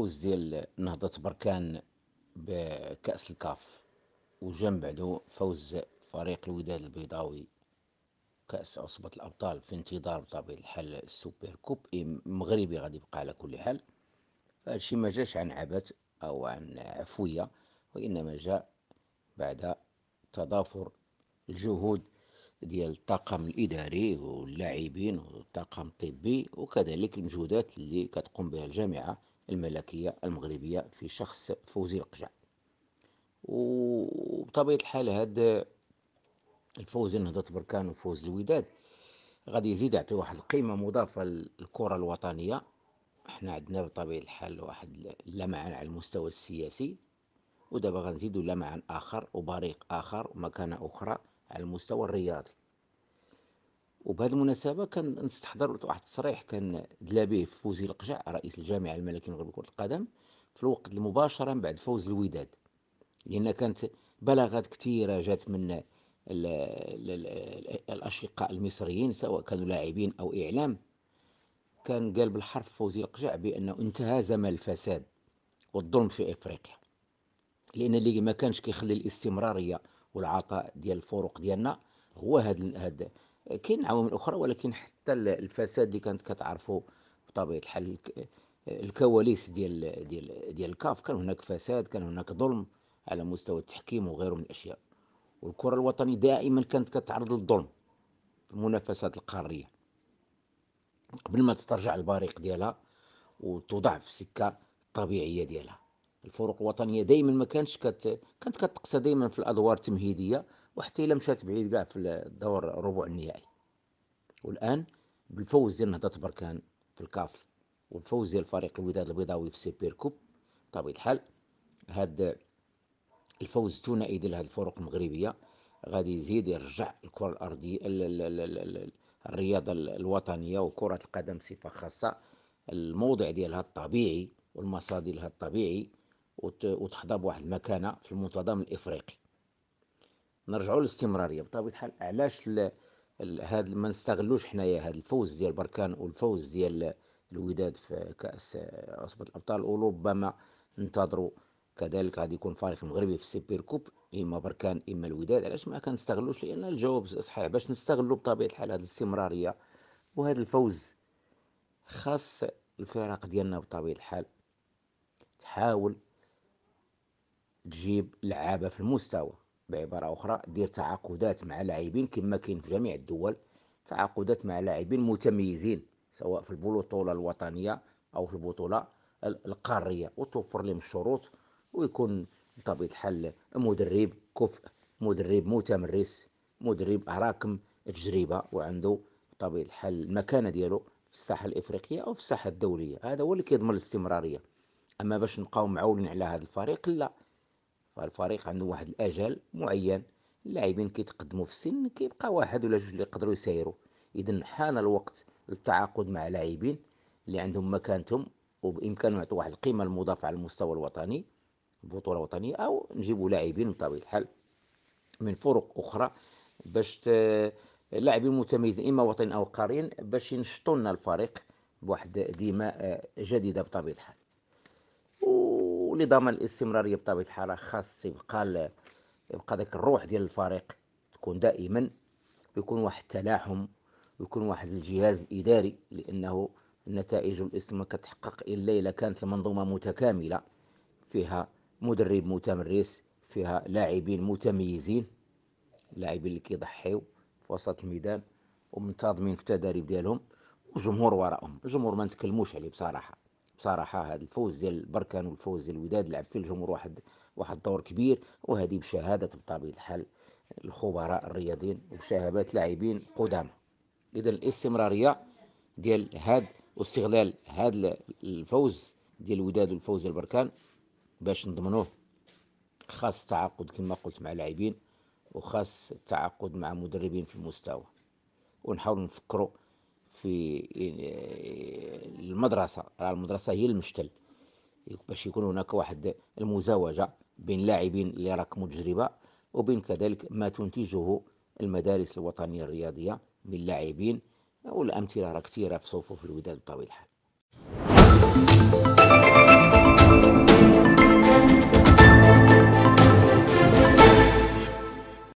الفوز ديال نهضة بركان بكأس الكاف وجا بعدو بعده فوز فريق الوداد البيضاوي كأس عصبة الأبطال في انتظار بطبيعة الحال السوبر كوب إيه، مغربي غادي يبقى على كل حال فهادشي ما جاش عن عبث أو عن عفوية وإنما جاء بعد تضافر الجهود ديال الطاقم الاداري واللاعبين والطاقم الطبي وكذلك المجهودات اللي كتقوم بها الجامعه الملكية المغربية في شخص فوزي القجع وبطبيعة الحال هاد الفوز نهضة بركان وفوز الوداد غادي يزيد يعطي واحد القيمة مضافة للكرة الوطنية احنا عندنا بطبيعة الحال واحد اللمعان على المستوى السياسي ودابا غنزيدو لمعان آخر وبريق آخر ومكانة أخرى على المستوى الرياضي وبهذه المناسبة كان نستحضر واحد التصريح كان دلا به فوزي القجع رئيس الجامعة الملكي المغربي لكرة القدم في الوقت المباشرة من بعد فوز الوداد لأن كانت بلاغات كثيرة جات من الـ الـ الـ الأشقاء المصريين سواء كانوا لاعبين أو إعلام كان قال بالحرف فوزي القجع بأنه انتهى زمن الفساد والظلم في إفريقيا لأن اللي ما كانش كيخلي الاستمرارية والعطاء ديال الفروق ديالنا هو هاد كاين عوامل اخرى ولكن حتى الفساد اللي كانت كتعرفوا بطبيعه الحال الكواليس ديال ديال ديال الكاف كان هناك فساد كان هناك ظلم على مستوى التحكيم وغيره من الاشياء والكره الوطنيه دائما كانت كتعرض للظلم في المنافسات القاريه قبل ما تسترجع البريق ديالها وتوضع في السكه الطبيعيه ديالها الفرق الوطنيه دائما ما كانتش كت... كانت كتقصى دائما في الادوار التمهيديه وحتى الى مشات بعيد كاع في الدور ربع النهائي والان بالفوز ديال نهضه بركان في الكاف والفوز ديال فريق الوداد البيضاوي في سيبير كوب بطبيعه الحال هاد الفوز الثنائي ديال هاد الفرق المغربيه غادي يزيد يرجع الكره الارضيه الرياضه الوطنيه وكره القدم بصفه خاصه الموضع ديالها الطبيعي والمصادر ديالها الطبيعي وتحظى بواحد المكانه في المنتظم الافريقي نرجعوا للاستمراريه بطبيعه الحال علاش هاد ما نستغلوش حنايا هاد الفوز ديال بركان والفوز ديال الوداد في كاس عصبه الابطال وربما ننتظروا كذلك غادي يكون فريق مغربي في السوبر كوب اما بركان اما الوداد علاش ما كنستغلوش لان الجواب صحيح باش نستغلوا بطبيعه الحال هذه الاستمراريه وهذا الفوز خاص الفرق ديالنا بطبيعه الحال تحاول تجيب لعابه في المستوى بعباره اخرى دير تعاقدات مع لاعبين كما كاين في جميع الدول تعاقدات مع لاعبين متميزين سواء في البطوله الوطنيه او في البطوله القاريه وتوفر لهم الشروط ويكون بطبيعه الحال مدرب كفء مدرب متمرس مدرب راكم تجربه وعنده بطبيعه الحال المكانه ديالو في الساحه الافريقيه او في الساحه الدوليه هذا هو اللي كيضمن الاستمراريه اما باش نبقاو معولين على هذا الفريق لا فالفريق عنده واحد الاجل معين اللاعبين كيتقدموا في السن كيبقى واحد ولا جوج اللي يقدروا يسيروا اذا حان الوقت للتعاقد مع لاعبين اللي عندهم مكانتهم وبامكانهم يعطوا واحد القيمه المضافه على المستوى الوطني البطوله الوطنيه او نجيبوا لاعبين بطبيعه الحال من فرق اخرى باش لاعبين متميزين اما وطن او قاريين باش ينشطوا لنا الفريق بواحد ديما آه، جديده بطبيعه الحال لضمان الاستمراريه بطبيعه الحال خاص يبقى يبقى ذاك الروح ديال الفريق تكون دائما ويكون واحد التلاحم ويكون واحد الجهاز الاداري لانه النتائج والاسم كتحقق الا الا كانت المنظومه متكامله فيها مدرب متمرس فيها لاعبين متميزين لاعبين اللي كيضحيو في وسط الميدان ومنتظمين في التدريب ديالهم وجمهور وراءهم الجمهور ما نتكلموش عليه بصراحه بصراحه هذا الفوز ديال البركان والفوز ديال الوداد لعب فيه الجمهور واحد واحد الدور كبير وهذه بشهاده بطبيعه الحال الخبراء الرياضيين وبشهادات لاعبين قدامى اذا الاستمراريه ديال هاد واستغلال هاد الفوز ديال الوداد والفوز ديال البركان باش نضمنوه خاص التعاقد كما قلت مع لاعبين وخاص التعاقد مع مدربين في المستوى ونحاول نفكروا في المدرسة المدرسة هي المشتل باش يكون هناك واحد المزاوجة بين لاعبين اللي راك مجربة وبين كذلك ما تنتجه المدارس الوطنية الرياضية من لاعبين والأمثلة راه كثيرة في صفوف الوداد بطبيعة الحال